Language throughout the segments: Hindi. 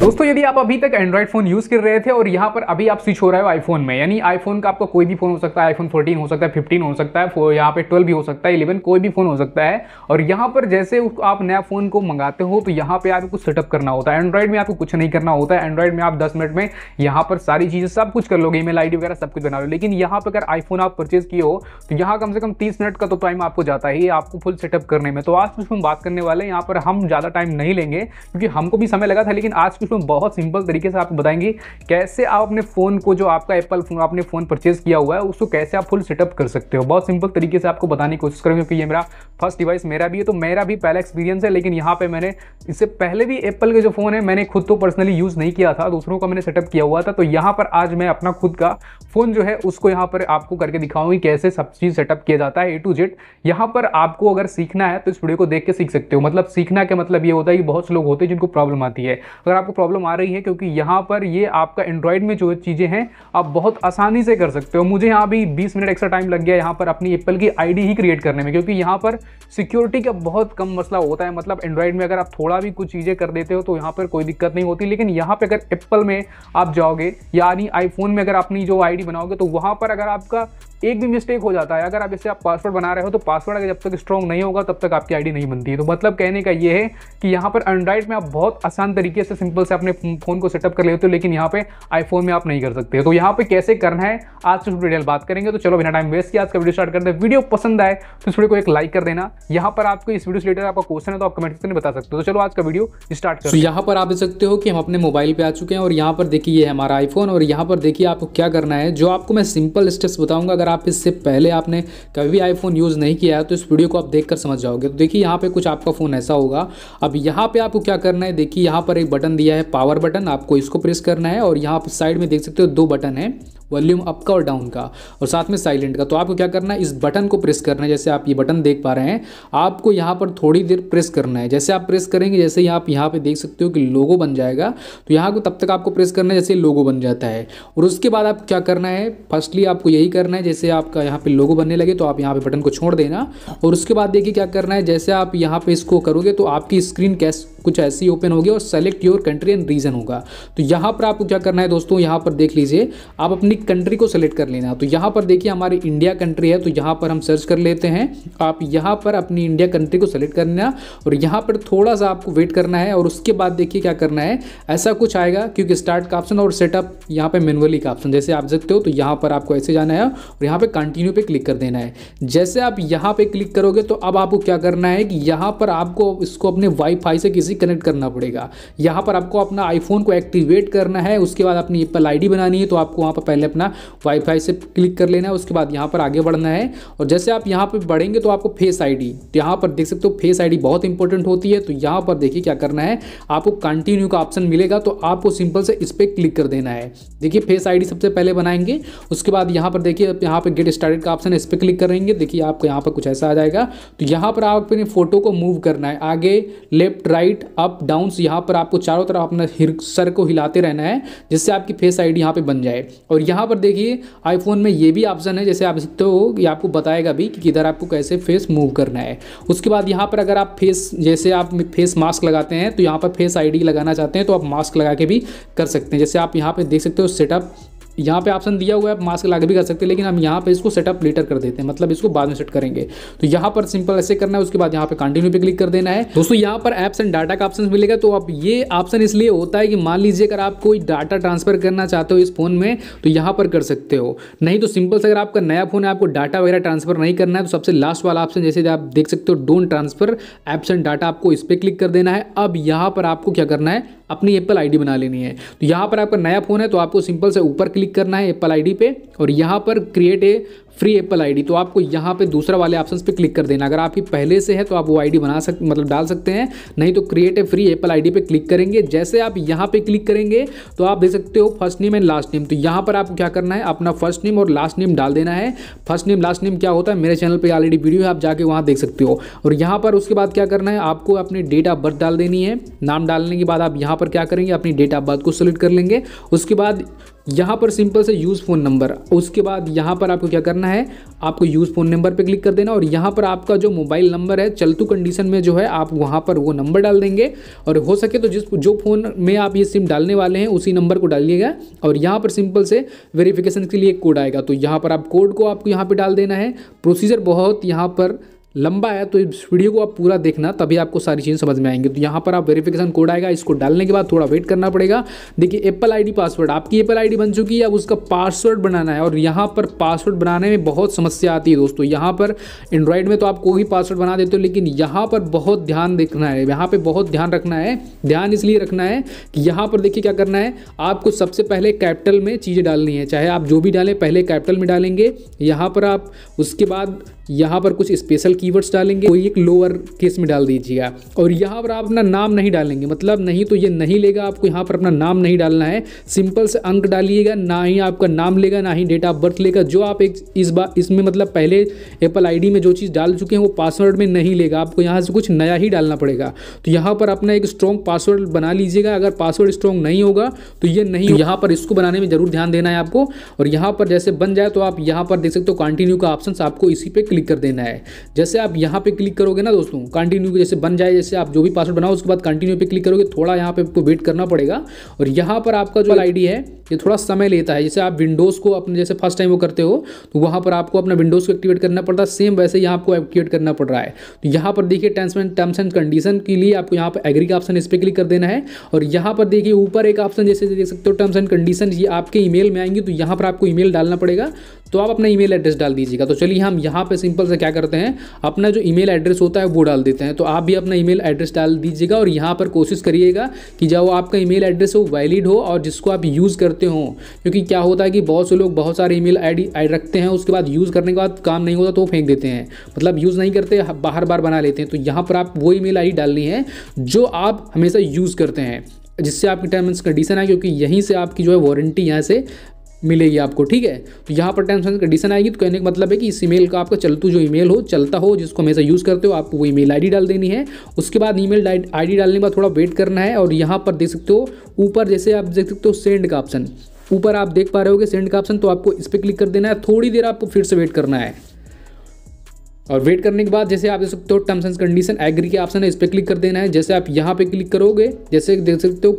दोस्तों यदि आप अभी तक एंड्रॉइड फोन यूज कर रहे थे और यहाँ पर अभी आप स्विच हो रहे हो आईफोन में यानी आईफोन का आपका कोई भी फोन हो सकता है आईफोन 14 हो सकता है 15 हो सकता है यहाँ पे 12 भी हो सकता है 11 कोई भी फोन हो सकता है और यहाँ पर जैसे आप नया फोन को मंगाते हो तो यहाँ पे आपको कुछ सेटअप करना होता है एंड्रॉइड में आपको कुछ नहीं करना होता है एंड्रॉइड में आप दस मिनट में यहाँ पर सारी चीज़ें सब कुछ कर लोगे ईमेल आई वगैरह सब कुछ बना लो लेकिन यहाँ पर अगर आईफोन आप परचेज किए हो तो यहाँ कम से कम तीस मिनट का तो टाइम आपको जाता ही आपको फुल सेटअप करने में तो आज कुछ हम बात करने वाले हैं यहाँ पर हम ज़्यादा टाइम नहीं लेंगे क्योंकि हमको भी समय लगा था लेकिन आज वीडियो में बहुत सिंपल तरीके से आप बताएंगे कैसे आप अपने फ़ोन को जो आपका एप्पल फोन आपने फ़ोन परचेज किया हुआ है उसको कैसे आप फुल सेटअप कर सकते हो बहुत सिंपल तरीके से आपको बताने की कोशिश करूँगा क्योंकि ये मेरा फर्स्ट डिवाइस मेरा भी है तो मेरा भी पहला एक्सपीरियंस है लेकिन यहाँ पर मैंने इससे पहले भी एप्पल के जो फ़ोन है मैंने खुद तो पर्सनली यूज़ नहीं किया था दूसरों का मैंने सेटअप किया हुआ था तो यहाँ पर आज मैं अपना खुद का फ़ोन जो है उसको यहाँ पर आपको करके दिखाऊंगी कैसे सब चीज़ सेटअप किया जाता है ए टू जेड यहाँ पर आपको अगर सीखना है तो इस वीडियो को देख के सीख सकते हो मतलब सीखना का मतलब ये होता है कि बहुत से लोग होते हैं जिनको प्रॉब्लम आती है अगर आपको को प्रॉब्लम आ रही है क्योंकि यहाँ पर ये आपका एंड्रॉयड में जो चीज़ें हैं आप बहुत आसानी से कर सकते हो मुझे यहाँ भी 20 मिनट एक्स्ट्रा टाइम लग गया यहाँ पर अपनी एप्पल की आईडी ही क्रिएट करने में क्योंकि यहाँ पर सिक्योरिटी का बहुत कम मसला होता है मतलब एंड्रॉयड में अगर आप थोड़ा भी कुछ चीज़ें कर देते हो तो यहाँ पर कोई दिक्कत नहीं होती लेकिन यहाँ पर अगर एप्पल में आप जाओगे यानी आईफोन में अगर अपनी जो आई बनाओगे तो वहाँ पर अगर आपका एक भी मिस्टेक हो जाता है अगर आप इससे आप पासवर्ड बना रहे हो तो पासवर्ड अगर जब तक स्ट्रॉन्ग नहीं होगा तब तक आपकी आईडी नहीं बनती है तो मतलब कहने का ये है कि यहाँ पर एंड्रॉइड में आप बहुत आसान तरीके से सिंपल से अपने फ़ोन को सेटअप कर लेते हो लेकिन यहाँ पे आईफोन में आप नहीं कर सकते तो यहाँ पर कैसे करना है आज से डिटेल बात करेंगे तो चलो बिना टाइम वेस्ट किया आज का वीडियो स्टार्ट करते हैं वीडियो पसंद आए तो इस वीडियो को एक लाइक कर देना यहाँ पर आपको इस वीडियो से रिलेटेड आपका क्वेश्चन है तो आप कमेंट करके बता सकते हो तो चलो आज का वीडियो स्टार्ट करो यहाँ पर आप देख सकते हो कि हम अपने मोबाइल पर आ चुके हैं और यहाँ पर देखिए ये हमारा आईफोन और यहाँ पर देखिए आपको क्या करना है जो आपको मैं सिंपल स्टेप्स बताऊंगा अगर आप इससे पहले आपने कभी भी आईफोन यूज़ नहीं किया है तो इस वीडियो को आप देखकर समझ जाओगे तो देखिए यहाँ पर कुछ आपका फ़ोन ऐसा होगा अब यहाँ पर आपको क्या करना है देखिए यहाँ पर एक बटन दिया है पावर बटन आपको इसको प्रेस करना है और यहाँ पर साइड में देख सकते हो दो बटन है वॉल्यूम अप का और डाउन का और साथ में साइलेंट का तो आपको क्या करना है इस बटन को प्रेस करना है जैसे आप ये बटन देख पा रहे हैं आपको यहाँ पर थोड़ी देर प्रेस करना है जैसे आप प्रेस करेंगे जैसे ही आप यहाँ पर देख सकते हो कि लोगो बन जाएगा तो यहाँ को तब तक आपको प्रेस करना है जैसे लोगो बन जाता है और उसके बाद आपको क्या करना है फर्स्टली आपको यही करना है जैसे आपका यहाँ पर लोगो बनने लगे तो आप यहाँ पर बटन को छोड़ देना और उसके बाद देखिए क्या करना है जैसे आप यहाँ पर इसको करोगे तो आपकी स्क्रीन कैस कुछ ऐसी ओपन होगी और select your country and region होगा तो यहाँ पर आपको क्या करना है दोस्तों यहाँ पर देख लीजिए आप अपनी विद कंट्री को सेलेक्ट कर लेना तो यहाँ पर देखिए हमारी इंडिया कंट्री है तो यहाँ पर हम सर्च कर लेते हैं आप यहाँ पर अपनी इंडिया कंट्री को सेलेक्ट कर लेना और यहाँ पर थोड़ा सा आपको वेट करना है और उसके बाद देखिए क्या करना है ऐसा कुछ आएगा क्योंकि स्टार्ट का ऑप्शन और सेटअप यहाँ पर मेनुअली का ऑप्शन जैसे आप सकते हो तो यहाँ पर आपको ऐसे जाना है और यहाँ पर कंटिन्यू पर क्लिक कर देना है जैसे आप यहाँ पर क्लिक करोगे तो अब आपको क्या करना है कि यहाँ पर आपको इसको अपने वाईफाई से किसी कनेक्ट करना पड़ेगा यहाँ पर आपको अपना आईफोन को एक्टिवेट करना है उसके बाद अपनी एप्पल आईडी बनानी है तो आपको वहाँ पर पहले अपना वाईफाई से क्लिक कर लेना है उसके बाद यहाँ पर आगे बढ़ना है और जैसे आप यहाँ पर बढ़ेंगे तो आपको फेस आई तो यहाँ पर देख सकते हो फेस आई बहुत इंपॉर्टेंट होती है तो यहाँ पर देखिए क्या करना है आपको कंटिन्यू का ऑप्शन मिलेगा तो आपको सिंपल से इस पर क्लिक कर देना है देखिए फेस आई सबसे पहले बनाएंगे उसके बाद यहाँ पर देखिए यहाँ पर गेट स्टार्टेड का ऑप्शन इस पर क्लिक करेंगे देखिए आपको यहाँ पर कुछ ऐसा आ जाएगा तो यहाँ पर आप अपने फोटो को मूव करना है आगे लेफ्ट राइट अप डाउन यहाँ पर आपको चारों तरफ अपना सर को हिलाते रहना है जिससे आपकी फेस आईडी यहाँ पर बन जाए और यहाँ पर देखिए आईफोन में ये भी ऑप्शन है जैसे आप सीखते हो ये आपको बताएगा भी कि किधर आपको कैसे फेस मूव करना है उसके बाद यहाँ पर अगर आप फेस जैसे आप फेस मास्क लगाते हैं तो यहाँ पर फेस आईडी लगाना चाहते हैं तो आप मास्क लगा के भी कर सकते हैं जैसे आप यहाँ पर देख सकते हो सेटअप यहाँ पे ऑप्शन दिया हुआ है आप मास्क लगा भी कर सकते हैं लेकिन हम यहाँ पे इसको सेटअप लेटर कर देते हैं मतलब इसको बाद में सेट करेंगे तो यहाँ पर सिंपल ऐसे करना है उसके बाद यहाँ पे कंटिन्यू पे क्लिक कर देना है दोस्तों यहाँ पर एप्स एंड डाटा का ऑप्शन मिलेगा तो आप ये ऑप्शन इसलिए होता है कि मान लीजिए अगर आप कोई डाटा ट्रांसफर करना चाहते हो इस फोन में तो यहाँ पर कर सकते हो नहीं तो सिंपल से अगर आपका नया फोन है आपको डाटा वगैरह ट्रांसफर नहीं करना है तो सबसे लास्ट वाला ऑप्शन जैसे आप देख सकते हो don't transfer apps and data आपको इस पर क्लिक कर देना है अब यहाँ पर आपको क्या करना है अपनी एप्पल आईडी बना लेनी है तो यहाँ पर आपका नया फ़ोन है तो आपको सिंपल से ऊपर क्लिक करना है एप्पल आईडी पे और यहाँ पर create a free Apple ID तो आपको यहाँ पे दूसरा वाले ऑप्शन पे क्लिक कर देना अगर आप ही पहले से है तो आप वो आईडी बना सक मतलब डाल सकते हैं नहीं तो create a free Apple ID पे क्लिक करेंगे जैसे आप यहाँ पे क्लिक करेंगे तो आप देख सकते हो first name and last name तो यहाँ पर आपको क्या करना है अपना फर्स्ट नेम और लास्ट नेम डाल देना है फर्स्ट नेम लास्ट नेम क्या होता है मेरे चैनल पर ऑलरेडी वीडियो है आप जाके वहाँ देख सकते हो और यहाँ पर उसके बाद क्या करना है आपको अपनी डेट ऑफ बर्थ डाल देनी है नाम डालने के बाद आप यहाँ पर क्या करेंगे अपनी डेट ऑफ बर्थ को सिलेक्ट कर लेंगे उसके बाद यहाँ पर सिंपल से यूज़ फ़ोन नंबर उसके बाद यहाँ पर आपको क्या करना है आपको यूज़ फ़ोन नंबर पे क्लिक कर देना और यहाँ पर आपका जो मोबाइल नंबर है चलतू कंडीशन में जो है आप वहाँ पर वो नंबर डाल देंगे और हो सके तो जिस जो फ़ोन में आप ये सिम डालने वाले हैं उसी नंबर को डालिएगा और यहाँ पर सिंपल से वेरीफिकेशन के लिए एक कोड आएगा तो यहाँ पर आप कोड को आपको यहाँ पर डाल देना है प्रोसीजर बहुत यहाँ पर लंबा है तो इस वीडियो को आप पूरा देखना तभी आपको सारी चीज़ें समझ में आएंगी तो यहाँ पर आप वेरिफिकेशन कोड आएगा इसको डालने के बाद थोड़ा वेट करना पड़ेगा देखिए एप्पल आईडी पासवर्ड आपकी एप्पल आईडी बन चुकी है अब उसका पासवर्ड बनाना है और यहाँ पर पासवर्ड बनाने में बहुत समस्या आती है दोस्तों यहाँ पर एंड्रॉयड में तो आप कोई पासवर्ड बना देते हो लेकिन यहाँ पर बहुत ध्यान देखना है यहाँ पर बहुत ध्यान रखना है ध्यान इसलिए रखना है कि यहाँ पर देखिए क्या करना है आपको सबसे पहले कैपिटल में चीज़ें डालनी है चाहे आप जो भी डालें पहले कैपिटल में डालेंगे यहाँ पर आप उसके बाद यहाँ पर कुछ स्पेशल कीवर्ड्स डालेंगे कोई एक लोअर केस में डाल दीजिएगा और यहाँ पर आप अपना नाम नहीं डालेंगे मतलब नहीं तो ये नहीं लेगा आपको यहाँ पर अपना नाम नहीं डालना है सिंपल से अंक डालिएगा ना ही आपका नाम लेगा ना ही डेट ऑफ बर्थ लेगा जो आप एक इस बार इसमें मतलब पहले एप्पल आई में जो चीज़ डाल चुके हैं वो पासवर्ड में नहीं लेगा आपको यहाँ से कुछ नया ही डालना पड़ेगा तो यहाँ पर अपना एक स्ट्रॉन्ग पासवर्ड बना लीजिएगा अगर पासवर्ड स्ट्रॉन्ग नहीं होगा तो ये नहीं यहाँ पर इसको बनाने में ज़रूर ध्यान देना है आपको और यहाँ पर जैसे बन जाए तो आप यहाँ पर देख सकते हो कंटिन्यू का ऑप्शन आपको इसी पे क्लिक कर देना है जैसे आप यहाँ पे क्लिक करोगे ना दोस्तों कंटिन्यू जैसे बन जाए जैसे आप जो भी पासवर्ड बनाओ उसके बाद कंटिन्यू पे क्लिक करोगे थोड़ा यहाँ पे आपको वेट करना पड़ेगा और यहाँ पर आपका जो आई है ये थोड़ा समय लेता है जैसे आप विंडोज़ को अपने जैसे फर्स्ट टाइम वो करते हो तो वहाँ पर आपको अपना विंडोज़ को एक्टिवेट करना पड़ता है सेम वैसे यहाँ आपको एक्टिवेट करना पड़ रहा है तो यहाँ पर देखिए terms and terms and condition के लिए आपको यहाँ पर एग्री का ऑप्शन इस पर क्लिक कर देना है और यहाँ पर देखिए ऊपर एक ऑप्शन जैसे देख सकते हो टर्म्स एंड कंडीशन ये आपके ईमेल में आएंगे तो यहाँ पर आपको ईमेल डालना पड़ेगा तो आप अपना ईमेल एड्रेस डाल दीजिएगा तो चलिए हम यहाँ पे सिंपल से क्या करते हैं अपना जो ईमेल एड्रेस होता है वो डाल देते हैं तो आप भी अपना ईमेल एड्रेस डाल दीजिएगा और यहाँ पर कोशिश करिएगा कि जब आपका ईमेल एड्रेस हो वैलिड हो और जिसको आप यूज़ करते हो क्योंकि क्या होता है कि बहुत से लोग बहुत सारे ई मेल रखते हैं उसके बाद यूज़ करने के बाद काम नहीं होता तो फेंक देते हैं मतलब यूज़ नहीं करते बाहर बार बना लेते हैं तो यहाँ पर आप वो ई मेल डालनी है जो आप हमेशा यूज़ करते हैं जिससे आपकी टर्म एंड कंडीशन है क्योंकि यहीं से आपकी जो है वारंटी यहाँ से मिलेगी आपको ठीक है तो यहाँ पर टर्म्स एंड कंडीशन आएगी तो कहने का मतलब है कि इस ईमेल का आपका चलतू जो ईमेल हो चलता हो जिसको हमेशा यूज़ करते हो आपको वो ईमेल आईडी डाल देनी है उसके बाद ईमेल आईडी डालने के बाद थोड़ा वेट करना है और यहाँ पर देख सकते हो ऊपर जैसे आप देख सकते हो सेंड का ऑप्शन ऊपर आप देख पा रहे हो सेंड का ऑप्शन तो आपको इस पर क्लिक कर देना है थोड़ी देर आपको फिर से वेट करना है और वेट करने के बाद जैसे आप देख सकते हो टर्म्स एंड कंडीशन एग्री के ऑप्शन है इस पर क्लिक कर देना है जैसे आप यहाँ पे क्लिक करोगे जैसे देख सकते हो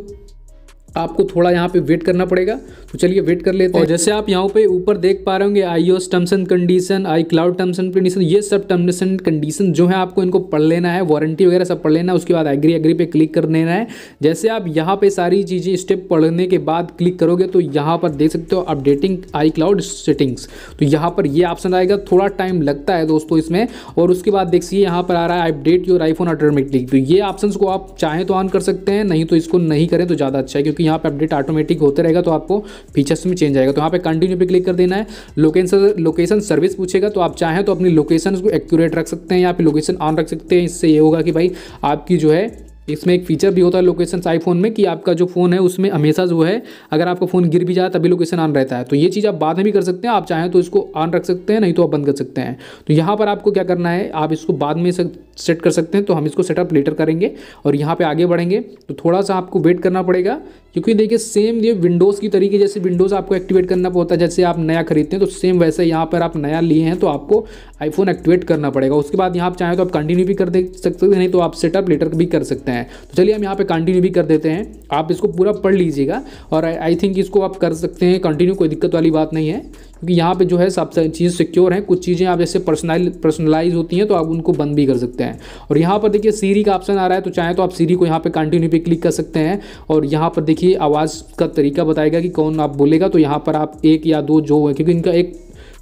आपको थोड़ा यहाँ पे वेट करना पड़ेगा तो चलिए वेट कर लेते हैं जैसे आप यहाँ पे ऊपर देख पा रहे होंगे I O terms and condition iCloud terms and condition ये सब टर्म्स एंड कंडीशन जो है आपको इनको पढ़ लेना है वारंटी वगैरह सब पढ़ लेना है उसके बाद एग्री एग्री पे क्लिक कर लेना है जैसे आप यहाँ पे सारी चीज़ें स्टेप पढ़ने के बाद क्लिक करोगे तो यहाँ पर देख सकते हो अपडेटिंग आई क्लाउड सेटिंग्स तो यहाँ पर ये ऑप्शन आएगा थोड़ा टाइम लगता है दोस्तों इसमें और उसके बाद देख सी यहाँ पर आ रहा है अपडेट योर आईफोन ऑटोमेटिकली तो ये ऑप्शन को आप चाहें तो ऑन कर सकते हैं नहीं तो इसको नहीं करें तो ज़्यादा अच्छा है क्योंकि यहाँ पे अपडेट ऑटोमेटिक होते रहेगा तो आपको फीचर्स में चेंज आएगा तो यहाँ पे कंटिन्यू पे क्लिक कर देना है लोकेशन लोकेशन सर्विस पूछेगा तो आप चाहें तो अपनी लोकेशन को एक्यूरेट रख सकते हैं यहाँ पे लोकेशन ऑन रख सकते हैं इससे ये होगा कि भाई आपकी जो है इसमें एक फीचर भी होता है लोकेशन आईफोन में कि आपका जो फ़ोन है उसमें हमेशा जो है अगर आपका फ़ोन गिर भी जाए तभी लोकेशन ऑन रहता है तो ये चीज़ आप बाद में भी कर सकते हैं आप चाहें तो इसको ऑन रख सकते हैं नहीं तो आप बंद कर सकते हैं तो यहाँ पर आपको क्या करना है आप इसको बाद में सेट कर सकते हैं तो हम इसको सेटअप लेटर करेंगे और यहाँ पर आगे बढ़ेंगे तो थोड़ा सा आपको वेट करना पड़ेगा क्योंकि देखिए सेम ये विंडोज़ की तरीके जैसे विंडोज़ आपको एक्टिवेट करना होता है जैसे आप नया खरीदते हैं तो सेम वैसे यहाँ पर आप नया लिए हैं तो आपको आईफोन एक्टिवेट करना पड़ेगा उसके बाद यहाँ आप चाहें तो आप कंटिन्यू भी कर दे सकते हैं नहीं तो आप सेटअप लेटर भी कर सकते हैं तो चलिए हम यहाँ पर कंटिन्यू भी कर देते हैं आप इसको पूरा पढ़ लीजिएगा और आई थिंक इसको आप कर सकते हैं कंटिन्यू कोई दिक्कत वाली बात नहीं है क्योंकि यहाँ पर जो है सब चीज़ सिक्योर हैं कुछ चीज़ें आप जैसे पर्सनल पर्सनलाइज होती हैं तो आप उनको बंद भी कर सकते हैं और यहाँ पर देखिए सीरी का ऑप्शन आ रहा है तो चाहें तो आप सीरी को यहाँ पर कंटिन्यू भी क्लिक कर सकते हैं और यहाँ पर देखिए देखिए आवाज़ का तरीका बताएगा कि कौन आप बोलेगा तो यहाँ पर आप एक या दो जो है क्योंकि इनका एक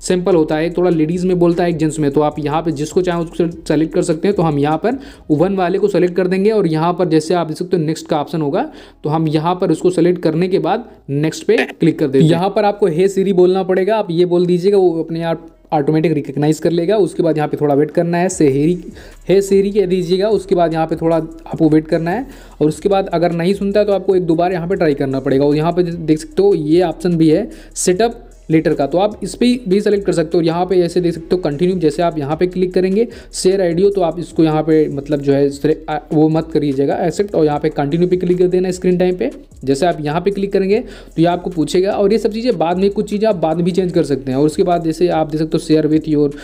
सिंपल होता है थोड़ा लेडीज़ में बोलता है एक जेंट्स में तो आप यहाँ पे जिसको चाहे उसको सेलेक्ट कर सकते हैं तो हम यहाँ पर वन वाले को सेलेक्ट कर देंगे और यहाँ पर जैसे आप देख सकते हो नेक्स्ट का ऑप्शन होगा तो हम यहाँ पर उसको सेलेक्ट करने के बाद नेक्स्ट पे क्लिक कर देंगे यहाँ पर आपको हे सीरी बोलना पड़ेगा आप ये बोल दीजिएगा वो अपने आप ऑटोमेटिक रिकग्नाइज कर लेगा उसके बाद यहाँ पे थोड़ा वेट करना है सेहरी है सेहरी कह दीजिएगा उसके बाद यहाँ पे थोड़ा आपको वेट करना है और उसके बाद अगर नहीं सुनता है तो आपको एक दो बार यहाँ पर ट्राई करना पड़ेगा और यहाँ पर देख सकते हो ये ऑप्शन भी है सेटअप लेटर का तो आप इस पर भी सेलेक्ट कर सकते हो यहाँ पे ऐसे देख सकते हो कंटिन्यू जैसे आप यहाँ पे क्लिक करेंगे शेयर आइडियो तो आप इसको यहाँ पे मतलब जो है वो मत करिएगा एक्सेप्ट और यहाँ पे कंटिन्यू पे क्लिक कर देना स्क्रीन टाइम पे जैसे आप यहाँ पे क्लिक करेंगे तो ये आपको पूछेगा और ये सब चीज़ें बाद में कुछ चीज़ें आप बाद में भी चेंज कर सकते हैं और उसके बाद जैसे आप देख सकते हो शेयर विथ योर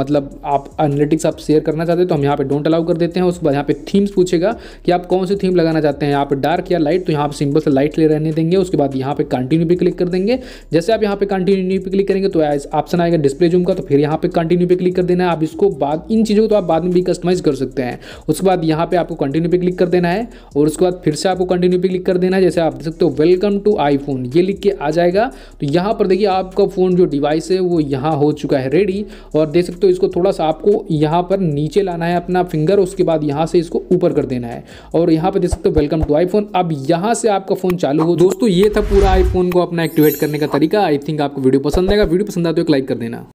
मतलब आप एनालिटिक्स आप शेयर करना चाहते हो तो हम यहाँ पर डोंट अलाउ कर देते हैं उसके बाद यहाँ पे थीम्स पूछेगा कि आप कौन सी थीम लगाना चाहते हैं यहाँ पे डार्क या लाइट तो यहाँ पर सिंपल से लाइट ले रहने देंगे उसके बाद यहाँ पर कंटिन्यू भी क्लिक कर देंगे जैसे आप यहाँ पे कंटिन्यू पे क्लिक करेंगे तो ऑप्शन आएगा डिस्प्ले जूम का तो फिर यहाँ पे कंटिन्यू पे क्लिक कर देना है आप इसको बाद इन चीज़ों को तो आप बाद में भी कस्टमाइज कर सकते हैं उसके बाद यहाँ पे आपको कंटिन्यू पे क्लिक कर देना है और उसके बाद फिर से आपको कंटिन्यू पे क्लिक कर देना है जैसे आप देख सकते हो वेलकम टू आईफोन ये लिख के आ जाएगा तो यहाँ पर देखिए आपका फ़ोन जो डिवाइस है वो यहाँ हो चुका है रेडी और देख सकते हो इसको थोड़ा सा आपको यहाँ पर नीचे लाना है अपना फिंगर उसके बाद यहाँ से इसको ऊपर कर देना है और यहाँ पर देख सकते हो वेलकम टू आईफोन अब यहाँ से आपका फ़ोन चालू हो दोस्तों ये था पूरा आईफोन को अपना एक्टिवेट करने का तरीका आई थिंक आपको वीडियो पसंद आएगा वीडियो पसंद आए तो एक लाइक कर देना